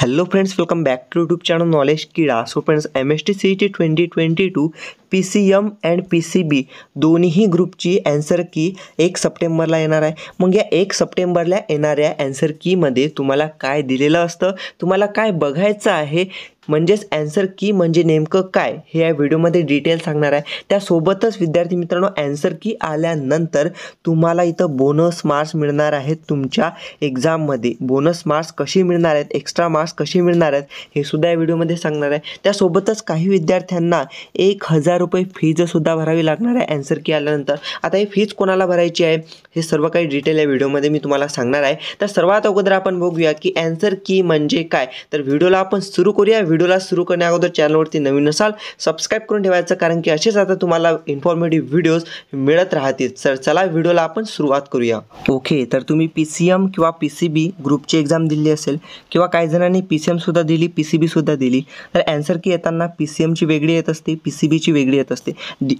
hello friends welcome back to YouTube channel knowledge Kida so friends M S T C T twenty twenty two P C M and P C B दोन्ही ग्रुपची answer key एक सप्टेंबरला येणार आहे मग या एक सप्टेंबरला येणाऱ्या अँसर कीमध्ये तुम्हाला काय दिलेलं असतं तुम्हाला काय बघायचं आहे म्हणजेच अँसर की म्हणजे नेमकं काय हे या व्हिडिओमध्ये डिटेल सांगणार आहे त्यासोबतच विद्यार्थी मित्रांनो ॲन्सर की आल्यानंतर तुम्हाला इथं बोनस मार्क्स मिळणार आहेत तुमच्या एक्झाममध्ये बोनस मार्क्स कसे मिळणार आहेत एक्स्ट्रा मार्क्स कसे मिळणार आहेत हे सुद्धा या व्हिडिओमध्ये सांगणार आहे त्यासोबतच काही विद्यार्थ्यांना एक हजार रुपये फीजसुद्धा भरावी लागणार आहे ॲन्सर की आल्यानंतर आता ही फीज कोणाला भरायची आहे हे सर्व काही डिटेल या व्हिडिओमध्ये मी तुम्हाला सांगणार आहे तर सर्वात अगोदर आपण बघूया की ॲन्सर की म्हणजे काय तर व्हिडिओला आपण सुरू करूया व्हिडिओला सुरू करण्या अगोदर चॅनलवरती नवीन असाल सबस्क्राईब करून ठेवायचं कारण की असेच आता तुम्हाला इन्फॉर्मेटिव्ह व्हिडिओज मिळत राहतील तर चला व्हिडिओला आपण सुरुवात करूया ओके तर तुम्ही पी सी एम किंवा पी सी बी ग्रुपची एक्झाम दिली असेल किंवा काही जणांनी पी सी एमसुद्धा दिली पी सी बीसुद्धा दिली तर अँसर की येताना पी सी एमची वेगळी येत असते पी सी बीची वेगळी येत असते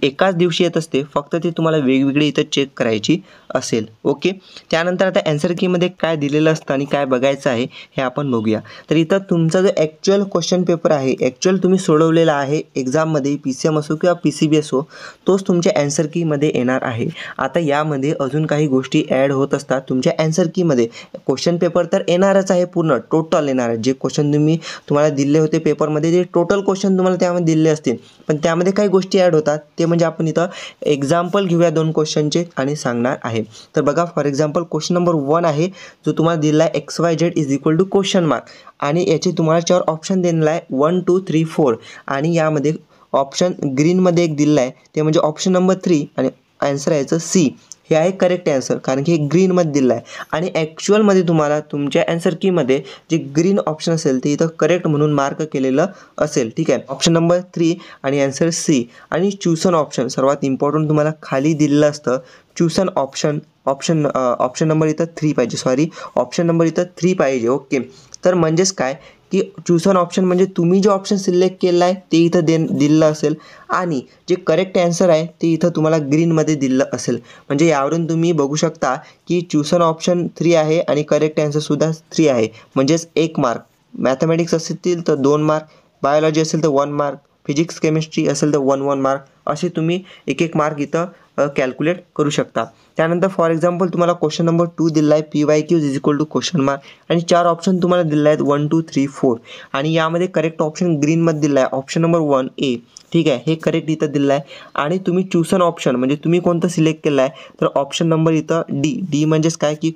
एकाच दिवशी येत असते फक्त ती तुम्हाला वेगवेगळी इथं चेक करायची असेल ओके त्यानंतर आता अँसर कीमध्ये काय दिलेलं असतं आणि काय बघायचं आहे हे आपण बघूया तर इथं तुमचा जो ॲक्च्युअल क्वेश्चन क्वेश्चन पेपर आहे ॲक्च्युअल तुम्ही सोडवलेला आहे एक्झाममध्ये पी सी एम असो किंवा पी सी बी असो तोच तुमच्या अँसर कीमध्ये येणार आहे आता यामध्ये अजून काही गोष्टी ॲड होत असतात तुमच्या अँसर कीमध्ये क्वेश्चन पेपर तर येणारच आहे पूर्ण टोटल येणार आहे जे क्वेश्चन तुम्ही तुम्हाला दिले होते पेपरमध्ये जे टोटल क्वेश्चन तुम्हाला त्यामध्ये दिले असतील पण त्यामध्ये काही गोष्टी ॲड होतात ते म्हणजे आपण इथं एक्झाम्पल घेऊया दोन क्वेश्चनचे आणि सांगणार आहे तर बघा for example question number one आहे जो तुम्हाला दिला आहे X Y Z is equal to question mark आणि याचे तुम्हाला चार ऑप्शन दिलेला आहे वन टू थ्री फोर आणि यामध्ये ऑप्शन ग्रीनमध्ये एक दिलेला आहे ते म्हणजे ऑप्शन नंबर थ्री आणि आहे याचं सी हे आहे करेक्ट ॲन्सर कारण की हे ग्रीनमध्ये दिलं आहे आणि ॲक्च्युअलमध्ये तुम्हाला तुमच्या ॲन्सर कीमध्ये जे ग्रीन ऑप्शन असेल ते इथं करेक्ट म्हणून मार्क केलेलं असेल ठीक आहे ऑप्शन नंबर थ्री आणि ॲन्सर सी आणि च्युसन ऑप्शन सर्वात इम्पॉर्टंट तुम्हाला खाली दिलेलं असतं chosen option option option number इथं थ्री पाहिजे सॉरी ऑप्शन नंबर इथं थ्री पाहिजे ओके तर म्हणजेच काय की चूज ऑप्शन म्हणजे तुम्ही जे ऑप्शन सिलेक्ट केलं आहे ते इथं दे दिलं असेल आणि जे करेक्ट ॲन्सर आहे ते इथं तुम्हाला ग्रीनमध्ये दिलं असेल म्हणजे यावरून तुम्ही बघू शकता की चूज ऑप्शन थ्री आहे आणि करेक्ट ॲन्सरसुद्धा थ्री आहे म्हणजेच एक मार्क मॅथमॅटिक्स असतील तर दोन मार्क बायोलॉजी असेल तर वन मार्क फिजिक्स केमिस्ट्री असेल तर वन वन मार्क असे तुम्ही एक एक मार्क इथं कॅल्क्युलेट करू शकता त्यानंतर फॉर एक्झाम्पल तुम्हाला क्वेश्चन नंबर टू दिला आहे P Y Q is equal to question mark आणि चार ऑप्शन तुम्हाला दिले आहेत वन टू थ्री फोर आणि यामध्ये करेक्ट ऑप्शन ग्रीनमध्ये दिला आहे ऑप्शन नंबर वन ए ठीक आहे हे करेक्ट इथं दिलं आहे आणि तुम्ही चूसन ऑप्शन म्हणजे तुम्ही कोणतं सिलेक्ट केलं आहे तर ऑप्शन नंबर इथं डी डी म्हणजेच काय की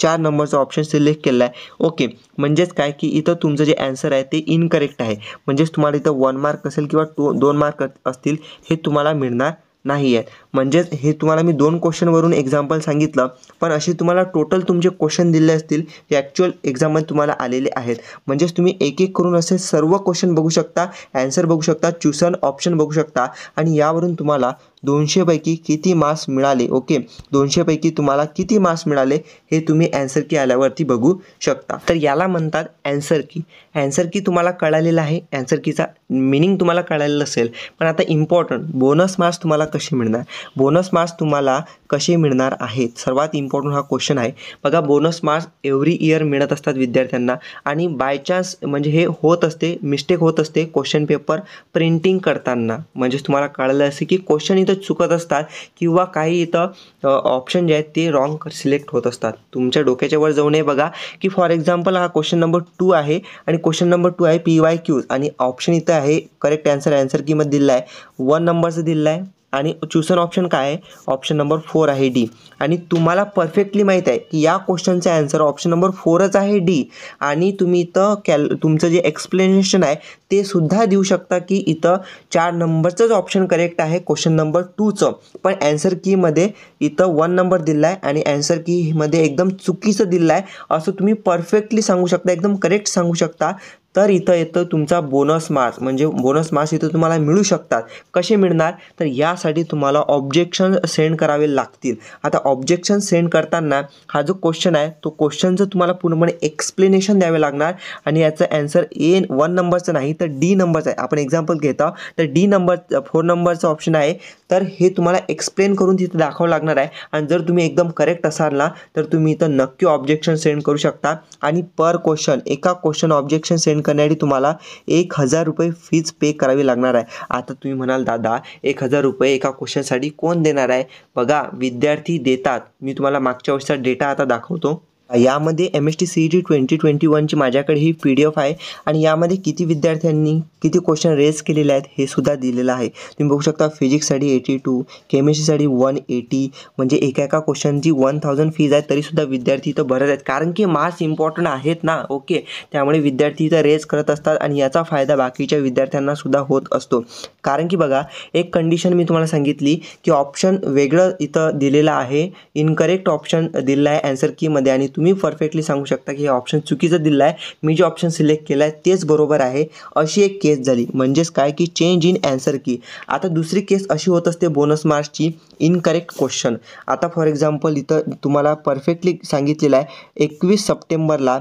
चार नंबरचा ऑप्शन सिलेक्ट केला आहे ओके म्हणजेच काय की इथं तुमचं जे ॲन्सर आहे ते इनकरेक्ट आहे म्हणजेच तुम्हाला इथं वन मार्क असेल किंवा टू दोन मार्क असतील हे तुम्हाला मिळणार नाही आहेत म्हणजेच हे तुम्हाला मी दोन क्वेश्चनवरून एक्झाम्पल सांगितलं पण असे तुम्हाला टोटल तुमचे क्वेश्चन दिले असतील हे ॲक्च्युअल एक्झाममध्ये तुम्हाला आलेले आहेत म्हणजेच तुम्ही एक एक करून असे सर्व क्वेश्चन बघू शकता ॲन्सर बघू शकता चुसन ऑप्शन बघू शकता आणि यावरून तुम्हाला दोनशेपैकी किती मार्क्स मिळाले ओके दोनशेपैकी तुम्हाला किती मार्क्स मिळाले हे तुम्ही अँसर की आल्यावरती बघू शकता तर याला म्हणतात अँसर की अँसर की तुम्हाला कळालेला आहे अँसर कीचा मिनिंग तुम्हाला कळालेलं असेल पण आता इम्पॉर्टंट बोनस मार्क्स तुम्हाला कसे मिळणार बोनस मार्क्स तुम्हाला कसे मिळणार आहेत सर्वात इम्पॉर्टंट हा क्वेश्चन आहे बघा बोनस मार्क्स एव्हरी इयर मिळत असतात विद्यार्थ्यांना आणि बाय चान्स म्हणजे हे होत असते मिस्टेक होत असते क्वेश्चन पेपर प्रिंटिंग करताना म्हणजेच तुम्हाला कळलं असे की क्वेश्चन इथं चुकत असतात किंवा काही इथं ऑप्शन जे आहेत ते रॉंग सिलेक्ट होत असतात तुमच्या डोक्याच्या वर जाऊन हे बघा की फॉर एक्झाम्पल हा क्वेश्चन नंबर टू आहे आणि क्वेश्चन नंबर टू आहे पी वाय क्यूज आणि ऑप्शन इथं आहे करेक्ट आन्सर की कीमध्ये दिलेला आहे वन नंबरचं दिलेला आहे आणि चूसन ऑप्शन काय आहे ऑप्शन नंबर फोर आहे डी आणि तुम्हाला परफेक्टली माहीत आहे की या क्वेश्चनचा आन्सर ऑप्शन नंबर फोरच आहे डी आणि तुम्ही इथं कॅल तुमचं जे एक्सप्लेनेशन आहे ते सुद्धा देऊ शकता की इथं चार नंबरचंच ऑप्शन करेक्ट आहे क्वेश्चन नंबर टूचं पण ॲन्सर कीमध्ये इथं वन नंबर दिला आहे आणि ॲन्सर कीमध्ये एकदम चुकीचं दिलं आहे असं तुम्ही परफेक्टली सांगू शकता एकदम करेक्ट सांगू शकता तर इथं येतं तुमचा बोनस मार्क्स म्हणजे बोनस मार्क्स इथं तुम्हाला मिळू शकतात कसे मिळणार तर यासाठी तुम्हाला ऑब्जेक्शन सेंड करावे लागतील आता ऑब्जेक्शन सेंड करताना हा जो क्वेश्चन आहे तो क्वेश्चनचं तुम्हाला पूर्णपणे एक्सप्लेनेशन द्यावे लागणार आणि याचं ॲन्सर ए वन नंबरचं नाही तर डी नंबरचं आहे आपण एक्झाम्पल घेत आहोत तर डी नंबर फोर नंबरचं ऑप्शन आहे तर हे तुम्हाला एक्सप्लेन करून तिथं दाखवावं लागणार आहे आणि जर तुम्ही एकदम करेक्ट असाल ना तर तुम्ही इथं नक्की ऑब्जेक्शन सेंड करू शकता आणि पर क्वेश्चन एका क्वेश्चन ऑब्जेक्शन सेंड करण्यासाठी तुम्हाला एक हजार रुपये फीज पे करावी लागणार आहे आता तुम्ही म्हणाल दादा एक हजार रुपये एका क्वेश्चनसाठी कोण देणार आहे बघा विद्यार्थी देतात मी तुम्हाला मागच्या वर्षीचा डेटा आता दाखवतो यामध्ये M S T C G twenty twenty वनची माझ्याकडे ही पी डी एफ आहे आणि यामध्ये किती विद्यार्थ्यांनी किती क्वेश्चन रेज केलेले आहेत हे सुद्धा दिलेलं आहे तुम्ही बघू शकता फिजिक्ससाठी एटी टू केमिस्ट्रीसाठी वन एटी म्हणजे एका एका क्वेश्चनची वन थाउजंड फीज आहे तरीसुद्धा विद्यार्थी इथं भरत आहेत कारण की मार्क्स इम्पॉर्टंट आहेत ना ओके त्यामुळे विद्यार्थी इथं रेज करत असतात आणि याचा फायदा बाकीच्या विद्यार्थ्यांना सुद्धा होत असतो कारण की बघा एक कंडिशन मी तुम्हाला सांगितली की ऑप्शन वेगळं इथं दिलेलं आहे इनकरेक्ट ऑप्शन दिलेलं आहे अँसर कीमध्ये आणि तुम्ही परफेक्टली सांगू शकता की हे ऑप्शन चुकीचं दिलं आहे मी जे ऑप्शन सिलेक्ट केलं आहे तेच बरोबर आहे अशी एक केस झाली म्हणजेच काय की चेंज इन ॲन्सर की आता दुसरी केस अशी होत असते बोनस मार्क्सची इनकरेक्ट क्वेश्चन आता फॉर एक्झाम्पल इथं तुम्हाला परफेक्टली सांगितलेलं आहे एकवीस सप्टेंबरला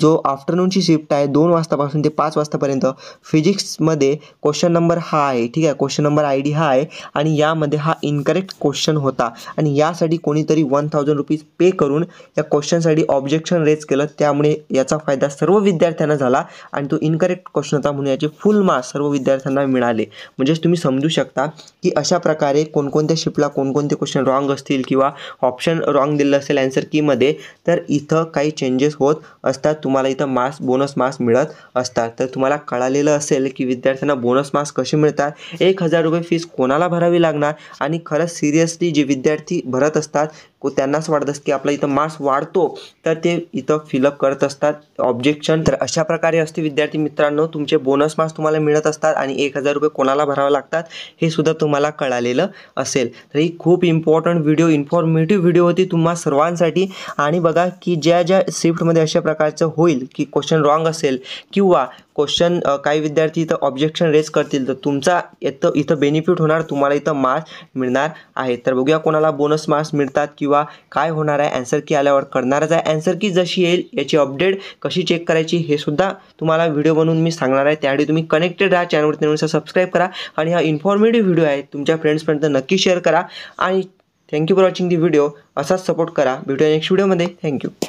जो आफ्टरनूनची शिफ्ट आहे दोन वाजतापासून ते पाच वाजतापर्यंत फिजिक्समध्ये क्वेश्चन नंबर हा आहे ठीक आहे क्वेश्चन नंबर आय डी हा आहे आणि यामध्ये हा इनकरेक्ट क्वेश्चन होता आणि यासाठी कोणीतरी वन थाउजंड रुपीज पे करून या क्वेश्चनसाठी ऑब्जेक्शन रेज केलं त्यामुळे याचा फायदा सर्व विद्यार्थ्यांना झाला आणि तो इनकरेक्ट क्वेश्चन होता म्हणून याचे फुल मार्क्स सर्व विद्यार्थ्यांना मिळाले म्हणजेच तुम्ही समजू शकता की अशा प्रकारे कोणकोणत्या शिपला कोणकोणते क्वेश्चन रॉंग असतील किंवा ऑप्शन रॉंग दिलं असेल अँसर कीमध्ये तर इथं काही चेंजेस होत असतात तुम्हाला इथं मार्क्स बोनस मार्क्स मिळत असतात तर तुम्हाला कळालेलं असेल की विद्यार्थ्यांना बोनस मार्क्स कसे मिळतात एक हजार रुपये फीस कोणाला भरावी लागणार आणि खरंच सिरियसली जे विद्यार्थी भरत असतात को त्यांनाच वाटत असते की आपला इथं मार्क्स वाढतो तर ते इथं फिलअप करत असतात ऑब्जेक्शन तर अशा प्रकारे असते विद्यार्थी मित्रांनो तुमचे बोनस मार्क्स तुम्हाला मिळत असतात आणि एक हजार रुपये कोणाला भरावे लागतात हे सुद्धा तुम्हाला कळालेलं असेल तर ही खूप इम्पॉर्टंट व्हिडिओ इन्फॉर्मेटिव्ह व्हिडिओ होती तुम्हा सर्वांसाठी आणि बघा की ज्या ज्या शिफ्टमध्ये अशा प्रकारचं होईल की क्वेश्चन रॉंग असेल किंवा क्वेश्चन काही विद्यार्थी इथं ऑब्जेक्शन रेज करतील तर तुमचा इथं इथं बेनिफिट होणार तुम्हाला इथं मार्क्स मिळणार आहे तर बघूया कोणाला बोनस मार्क्स मिळतात किंवा काय होणार आहे अँसर की आल्यावर करणारच आहे अँसर की जशी येईल याची अपडेट कशी चेक करायची हे सुद्धा तुम्हाला व्हिडिओ बनवून मी सांगणार आहे त्यासाठी तुम्ही कनेक्टेड राहा चॅनलवरती नवीन सबस्क्राईब करा आणि हा इन्फॉर्मेटिव्ह व्हिडिओ आहे तुमच्या फ्रेंड्सपर्यंत नक्की शेअर करा आणि thank you for watching the video असाच सपोर्ट करा भेटूया नेक्स्ट व्हिडिओमध्ये थँक्यू